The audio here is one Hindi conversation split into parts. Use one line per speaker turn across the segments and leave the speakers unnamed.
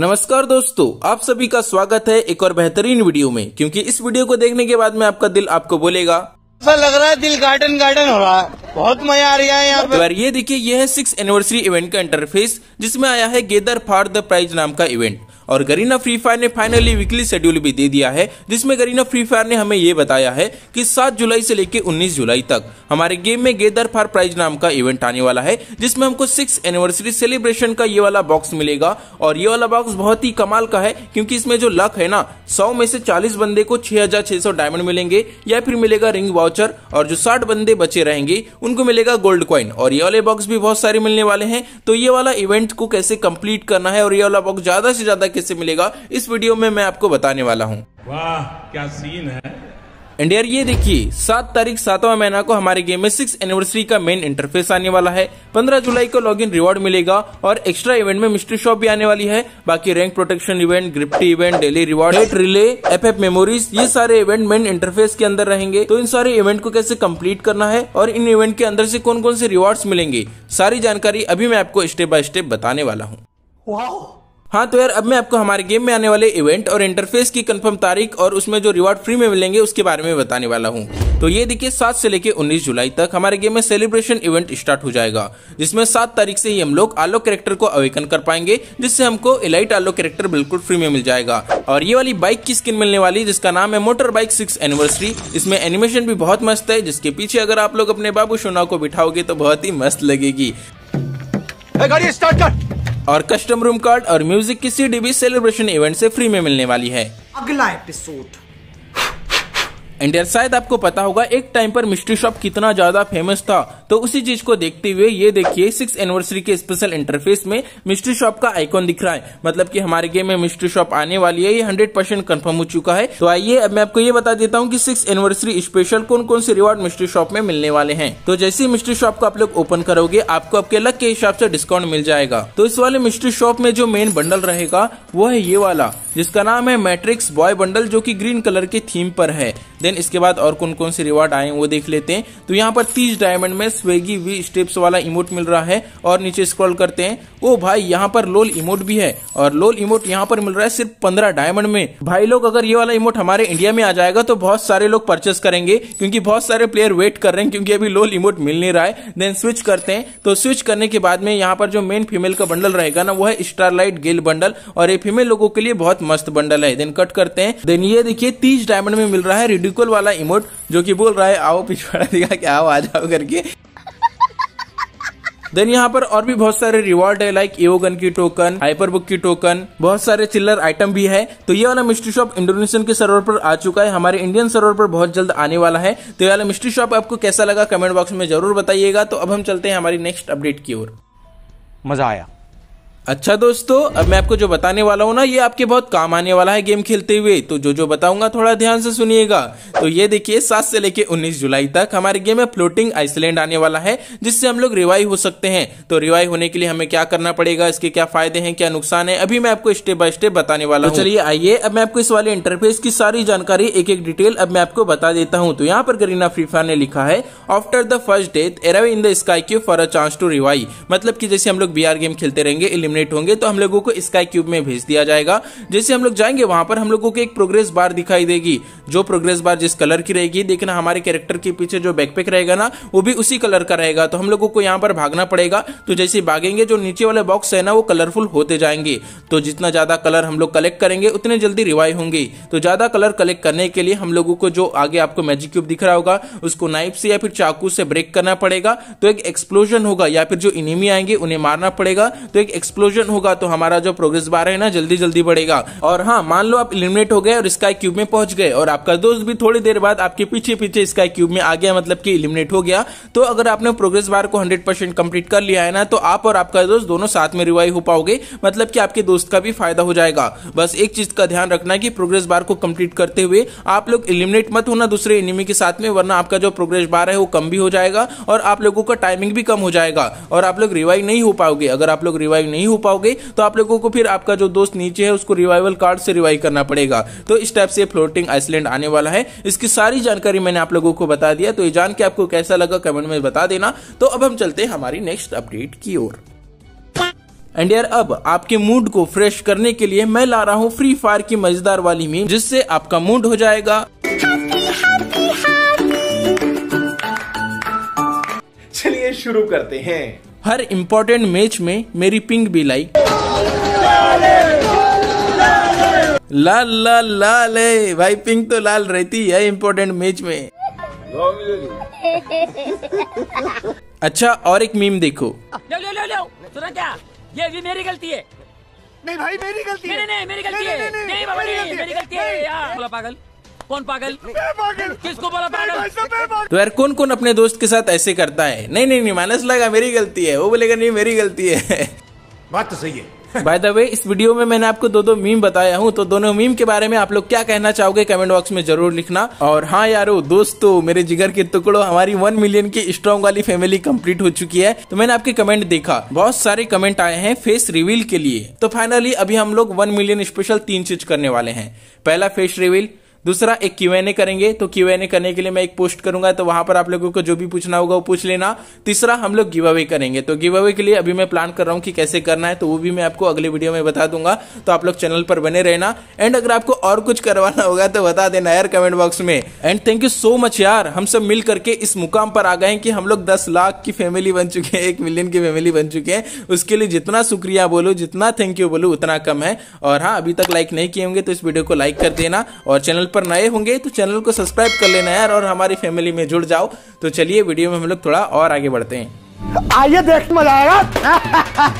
नमस्कार दोस्तों आप सभी का स्वागत है एक और बेहतरीन वीडियो में क्योंकि इस वीडियो को देखने के बाद में आपका दिल आपको बोलेगा ऐसा लग रहा है दिल गार्डन गार्डन हो रहा है बहुत मजा आ रहा है यहाँ पर तो ये देखिए यह है सिक्स एनिवर्सरी इवेंट का इंटरफेस जिसमें आया है गेदर फॉर द प्राइज नाम का इवेंट और गरीना फ्री फायर ने फाइनली वीकली शेड्यूल भी दे दिया है जिसमें गरीना फ्री फायर ने हमें ये बताया है कि सात जुलाई से लेकर उन्नीस जुलाई तक हमारे गेम में गेदर फार प्राइज नाम का इवेंट आने वाला है जिसमें हमको सिक्स एनिवर्सरी सेलिब्रेशन का ये वाला बॉक्स मिलेगा और ये वाला बॉक्स बहुत ही कमाल का है क्योंकि इसमें जो लक है ना सौ में से चालीस बंदे को छह हजार छह सौ डायमंड मिलेंगे या फिर मिलेगा रिंग वाउचर और जो साठ बंदे बचे रहेंगे उनको मिलेगा गोल्ड क्वाइन और ये वाले बॉक्स भी बहुत सारे मिलने वाले हैं तो ये वाला इवेंट को कैसे कम्प्लीट करना है और ये वाला बॉक्स ज्यादा से ज्यादा कैसे मिलेगा इस वीडियो में मैं आपको बताने वाला हूँ वाह क्या सीन है एंड यार ये देखिए सात तारीख सातवां महीना को हमारे गेम में सिक्स एनिवर्सरी का मेन इंटरफेस आने वाला है पंद्रह जुलाई को लॉगिन रिवॉर्ड मिलेगा और एक्स्ट्रा इवेंट में मिस्ट्री शॉप भी आने वाली है बाकी रैंक प्रोटेक्शन इवेंट ग्रिप्टी event daily reward relay F F memories ये सारे इवेंट मेन इंटरफेस के अंदर रहेंगे तो इन सारे इवेंट को कैसे कम्प्लीट करना है और इन इवेंट के अंदर से कौन कौन से रिवॉर्ड मिलेंगे सारी जानकारी अभी मैं आपको स्टेप बाय स्टेप बताने वाला हूँ हाँ तो यार अब मैं आपको हमारे गेम में आने वाले इवेंट और इंटरफेस की कंफर्म तारीख और उसमें जो रिवार्ड फ्री में मिलेंगे उसके बारे में बताने वाला हूँ तो ये देखिए सात से लेकर उन्नीस जुलाई तक हमारे गेम में सेलिब्रेशन इवेंट स्टार्ट हो जाएगा जिसमें सात तारीख से ही हम लोग आलो कैरेक्टर को अवेकन कर पाएंगे जिससे हमको इलाइट आलो कैरेक्टर बिल्कुल फ्री में मिल जाएगा और ये वाली बाइक की स्किन मिलने वाली जिसका नाम है मोटर बाइक सिक्स एनिवर्सरी इसमें एनिमेशन भी बहुत मस्त है जिसके पीछे अगर आप लोग अपने बाबू सोना को बिठाओगे तो बहुत ही मस्त लगेगी और कस्टम रूम कार्ड और म्यूजिक किसी डी भी सेलिब्रेशन इवेंट से फ्री में मिलने वाली है अगला एपिसोड एंड शायद आपको पता होगा एक टाइम पर मिस्ट्री शॉप कितना ज्यादा फेमस था तो उसी चीज को देखते हुए ये देखिए सिक्स एनिवर्सरी के स्पेशल इंटरफेस में मिस्ट्री शॉप का आइकॉन दिख रहा है मतलब कि हमारे गेम में मिस्ट्री शॉप आने वाली है ये हंड्रेड परसेंट कन्फर्म हो चुका है तो आइए अब मैं आपको ये बता देता हूँ की सिक्स एनिवर्सरी स्पेशल कौन कौन से रिवार्ड मिस्ट्री शॉप में मिलने वाले हैं तो जैसे मिस्ट्री शॉप को आप लोग ओपन करोगे आपको आपके लक के हिसाब से डिस्काउंट मिल जाएगा तो इस वाले मिस्ट्री शॉप में जो मेन बंडल रहेगा वो है ये वाला जिसका नाम है मैट्रिक्स बॉय बंडल जो कि ग्रीन कलर के थीम पर है देन इसके बाद और कौन कौन से रिवॉर्ड आए वो देख लेते हैं तो यहाँ पर तीस डायमंड में स्वेगी वी स्टेप्स वाला इमोट मिल रहा है और नीचे स्क्रॉल करते हैं ओ भाई यहाँ पर लोल इमोट भी है और लोल इमोट यहाँ पर मिल रहा है सिर्फ पंद्रह डायमंड में भाई लोग अगर ये वाला इमोट हमारे इंडिया में आ जाएगा तो बहुत सारे लोग परचेस करेंगे क्योंकि बहुत सारे प्लेयर वेट कर रहे हैं क्योंकि अभी लोल इमोट मिल नहीं रहा है देन स्विच करते हैं तो स्विच करने के बाद में यहाँ पर जो मेन फीमेल का बंडल रहेगा ना वो है स्टारलाइट गेल बंडल और ये फीमेल लोगों के लिए बहुत मस्त बंडल है देन कट करते हैं देन ये देखिए तीस डायमंड में मिल रहा है रिडिकुल वाला इमोट जो की बोल रहा है आओ पिछवाड़ा दिखा के आओ आ जाओ करके देन यहाँ पर और भी बहुत सारे रिवॉर्ड है लाइक एओगन की टोकन हाइपर बुक की टोकन बहुत सारे चिल्लर आइटम भी है तो ये वाला मिस्ट्री शॉप इंडोनेशियन के सर्वर पर आ चुका है हमारे इंडियन सर्वर पर बहुत जल्द आने वाला है तो ये वाला मिस्ट्री शॉप आपको कैसा लगा कमेंट बॉक्स में जरूर बताइएगा तो अब हम चलते हैं हमारी नेक्स्ट अपडेट की ओर मजा आया अच्छा दोस्तों अब मैं आपको जो बताने वाला हूँ ना ये आपके बहुत काम आने वाला है गेम खेलते हुए तो जो जो बताऊंगा थोड़ा ध्यान से सुनिएगा तो ये देखिए सात से लेके उन्नीस जुलाई तक हमारे गेम में फ्लोटिंग आइसलैंड आने वाला है जिससे हम लोग रिवाइव हो सकते हैं तो रिवाइव होने के लिए हमें क्या करना पड़ेगा इसके क्या फायदे है क्या नुकसान है अभी मैं आपको स्टेप बाय स्टेप बताने वाला तो हूँ चलिए आइए अब मैं आपको इस वाले इंटरफेस की सारी जानकारी एक एक डिटेल अब मैं आपको बता देता हूँ तो यहाँ पर गरीना फ्रीफायर ने लिखा है after the first death airway in the sky queue for a chance to revive मतलब की जैसे हम लोग बी गेम खेलते रहेंगे इलिमिनेट टर्मिनेट होंगे तो हम लोगों को स्काई क्यूब में भेज दिया जाएगा जैसे हम लोग जाएंगे वहां पर हम लोगों को एक प्रोग्रेस बार दिखाई देगी जो प्रोग्रेस बार जिस कलर की रहेगी देखना हमारे कैरेक्टर के पीछे जो बैकपैक रहेगा ना वो भी उसी कलर का रहेगा तो हम लोगों को यहाँ पर भागना पड़ेगा तो जैसे भागेंगे जो नीचे वाले बॉक्स है ना वो कलरफुल होते जाएंगे तो जितना ज्यादा कलर हम लोग कलेक्ट करेंगे उतने जल्दी रिवाइव होंगे तो ज्यादा कलर कलेक्ट करने के लिए हम लोगों को जो आगे आपको मैजिक क्यूब दिख रहा होगा उसको नाइफ से या फिर चाकू से ब्रेक करना पड़ेगा तो एक एक्सप्लोजन होगा या फिर जो इनिमी आएंगे उन्हें मारना पड़ेगा तो एक एक्सप्लोजन एक्सप्लोजन होगा तो हमारा जो प्रोग्रेस बार है ना जल्दी जल्दी बढ़ेगा और हाँ मान लो आप इलिमिनेट हो गए और स्काई क्यूब में पहुंच गए और आपका दोस्त भी थोड़ी देर बाद आपके पीछे पीछे स्काई क्यूब में आ गया मतलब की इलिमिनेट हो गया तो अगर आपने प्रोग्रेस बार को हंड्रेड परसेंट कम्प्लीट कर लिया है ना तो आप और आपका दोस्त दोनों साथ में रिवाइव हो पाओगे मतलब की आपके दोस्त का भी फायदा हो जाएगा बस एक चीज का ध्यान रखना की प्रोग्रेस बार को कम्प्लीट करते हुए आप लोग इलिमिनेट मत होना दूसरे एनिमी के साथ में वरना आपका जो प्रोग्रेस बार है वो कम भी हो जाएगा और आप लोगों का टाइमिंग भी कम हो जाएगा और आप लोग रिवाइव नहीं हो पाओगे अगर आप लोग रिवाइव नहीं हो पाओगे तो आप लोगों को फिर आपका जो दोस्त नीचे है उसको रिवाइवल कार्ड से रिवाइव करना पड़ेगा तो इस टाइप से फ्लोटिंग आइसलैंड आने वाला है इसकी सारी जानकारी मैंने आप लोगों को बता दिया तो ये जान के आपको कैसा लगा कमेंट में बता देना तो अब हम चलते हैं हमारी नेक्स्ट अपडेट की ओर एंड यार अब आपके मूड को फ्रेश करने के लिए मैं ला रहा हूँ फ्री फायर की मजेदार वाली मीम जिससे आपका मूड हो जाएगा चलिए शुरू करते हैं हर इम्पोर्टेंट मैच में मेरी पिंग भी लाई लाल लाल लाल भाई पिंग तो लाल रहती है इम्पोर्टेंट मैच में अच्छा और एक मीम देखो लो लो लो लो सुना क्या ये भी मेरी गलती है नहीं भाई मेरी गलती है नहीं नहीं मेरी गलती है नहीं नहीं मेरी गलती है यार पागल कौन पागल पागल किसको बोला पागल तो यार कौन कौन अपने दोस्त के साथ ऐसे करता है नहीं नहीं नहीं मानस लगा मेरी गलती है वो बोलेगा नहीं मेरी गलती है बात तो सही है बाय द वे इस वीडियो में मैंने आपको दो दो मीम बताया हूँ तो दोनों मीम के बारे में आप लोग क्या कहना चाहोगे कमेंट बॉक्स में जरूर लिखना और हाँ यारो दोस्तों मेरे जिगर के टुकड़ो हमारी वन मिलियन की स्ट्रॉन्ग वाली फैमिली कंप्लीट हो चुकी है तो मैंने आपके कमेंट देखा बहुत सारे कमेंट आए हैं फेस रिवील के लिए तो फाइनली अभी हम लोग वन मिलियन स्पेशल तीन चीज करने वाले हैं पहला फेस रिवील दूसरा एक क्यू एन ए करेंगे तो क्यू एन ए करने के लिए मैं एक पोस्ट करूंगा तो वहां पर आप लोगों को जो भी पूछना होगा वो पूछ लेना तीसरा हम लोग गिव अवे करेंगे तो गिव अवे के लिए अभी मैं प्लान कर रहा हूँ कि कैसे करना है तो वो भी मैं आपको अगले वीडियो में बता दूंगा तो आप लोग चैनल पर बने रहना एंड अगर आपको और कुछ करवाना होगा तो बता देना यार कमेंट बॉक्स में and thank you so much यार हम सब मिल करके इस मुकाम पर आ गए कि हम लोग दस लाख की फैमिली बन चुके हैं एक मिलियन की फैमिली बन चुके हैं उसके लिए जितना शुक्रिया बोलो जितना थैंक यू बोलो उतना कम है और हाँ अभी तक लाइक नहीं किए होंगे तो इस वीडियो को लाइक कर देना और चैनल पर पर नए होंगे तो चैनल को सब्सक्राइब कर लेना यार और हमारी फैमिली में जुड़ जाओ तो चलिए वीडियो में हम लोग थोड़ा और आगे बढ़ते हैं आइए देखने मजा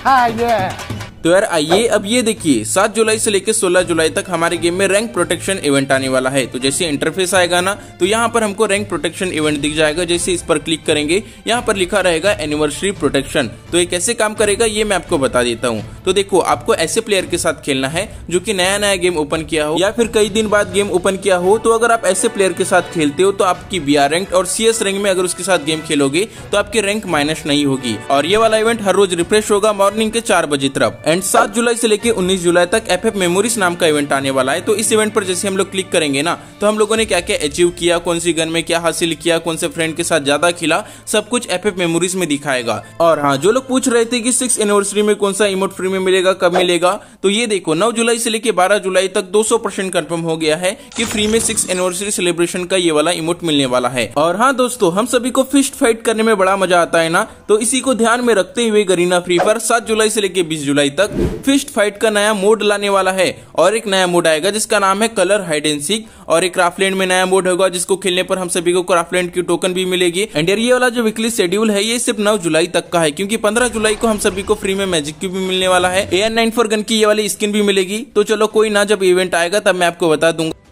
आएगा तो यार आइए अब ये देखिए सात जुलाई से लेकर सोलह जुलाई तक हमारे गेम में रैंक प्रोटेक्शन इवेंट आने वाला है तो जैसे इंटरफेस आएगा ना तो यहाँ पर हमको रैंक प्रोटेक्शन इवेंट दिख जाएगा जैसे इस पर क्लिक करेंगे यहाँ पर लिखा रहेगा एनिवर्सरी प्रोटेक्शन तो ये कैसे काम करेगा ये मैं आपको बता देता हूँ तो देखो आपको ऐसे प्लेयर के साथ खेलना है जो की नया नया गेम ओपन किया हो या फिर कई दिन बाद गेम ओपन किया हो तो अगर आप ऐसे प्लेयर के साथ खेलते हो तो आपकी बी रैंक और सी रैंक में अगर उसके साथ गेम खेलोगे तो आपकी रैंक माइनस नहीं होगी और ये वाला इवेंट हर रोज रिफ्रेश होगा मॉर्निंग के चार बजे तरफ एंड सात जुलाई से लेकर उन्नीस जुलाई तक एफ एफ मेमोरीज नाम का इवेंट आने वाला है तो इस इवेंट पर जैसे हम लोग क्लिक करेंगे ना तो हम लोगों ने क्या क्या अचीव किया कौन सी गन में क्या हासिल किया कौन से फ्रेंड के साथ ज्यादा खिला सब कुछ एफ एफ मेमोरीज में दिखाएगा और हाँ जो लोग पूछ रहे थे कि सिक्स एनिवर्सरी में कौन सा इमोट फ्री में मिलेगा कब मिलेगा तो ये देखो नौ जुलाई से लेकर बारह जुलाई तक दो सौ हो गया है की फ्री में सिक्स एनिवर्सरी सेलिब्रेशन का ये वाला इमोट मिलने वाला है और हाँ दोस्तों हम सभी को फिस्ट फाइट करने में बड़ा मजा आता है ना तो इसी को ध्यान में रखते हुए गरीना फ्री पर सात जुलाई से लेकर बीस जुलाई तक फिस्ट फाइट का नया मोड लाने वाला है और एक नया मोड आएगा जिसका नाम है कलर हाइड एंड सीक और एक क्राफ्टलैंड में नया मोड होगा जिसको खेलने पर हम सभी को क्राफ्टलैंड की टोकन भी मिलेगी एंड ये वाला जो वीकली शेड्यूल है ये सिर्फ नौ जुलाई तक का है क्योंकि पंद्रह जुलाई को हम सभी को फ्री में मैजिक क्यू भी मिलने वाला है A N nine four gun की ये वाली स्किन भी मिलेगी तो चलो कोई ना जब इवेंट आएगा तब मैं आपको बता दूंगा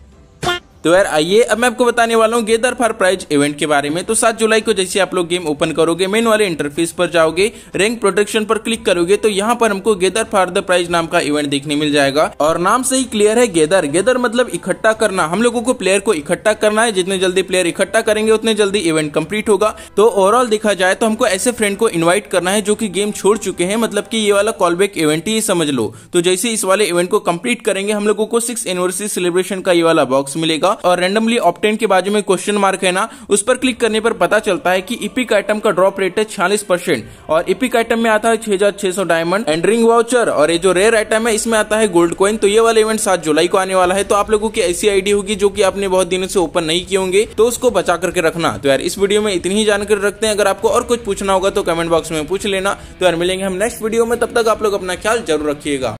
तो यार आइए अब मैं आपको बताने वाला हूँ गेदर फॉर प्राइज इवेंट के बारे में तो सात जुलाई को जैसे आप लोग गेम ओपन करोगे मेन वाले इंटरफेस पर जाओगे रैंक प्रोटेक्शन पर क्लिक करोगे तो यहाँ पर हमको गेदर फॉर द प्राइज नाम का इवेंट देखने मिल जाएगा और नाम से ही क्लियर है गेदर गेदर मतलब इकट्ठा करना हम लोगों को प्लेयर को इकट्ठा करना है जितने जल्दी प्लेयर इकट्ठा करेंगे उतने जल्दी इवेंट कम्प्लीट होगा तो ओवरऑल देखा जाए तो हमको ऐसे फ्रेंड को इन्वाइट करना है जो की गेम छोड़ चुके हैं मतलब की ये वाला कॉल बैक इवेंट ही समझ लो तो जैसे इस वाले इवेंट को कम्प्लीट करेंगे हम लोगों को सिक्स एनिवर्सरी सेलिब्रेशन का ये वाला बॉक्स मिलेगा और रेंडमली ऑप्टेन के बाजू में क्वेश्चन मार्क है ना उस पर क्लिक करने पर पता चलता है कि इपिक आइटम का ड्रॉप रेट है छियालीस परसेंट और इपिक आइटम में आता है छह हजार छह सौ डायमंड एंड रिंग वाउचर और ये जो रेयर आइटम है इसमें आता है गोल्ड कॉइन तो ये वाला इवेंट सात जुलाई को आने वाला है तो आप लोगों की ऐसी आईडी होगी जो की आपने बहुत दिनों से ओपन नहीं किए होंगे तो उसको बचा करके रखना तो यार इस वीडियो में इतनी ही जानकारी रखते हैं अगर आपको और कुछ पूछना होगा तो कमेंट बॉक्स में पूछ लेना तो यार मिलेंगे हम नेक्स्ट वीडियो में तब तक आप लोग अपना ख्याल जरूर रखिएगा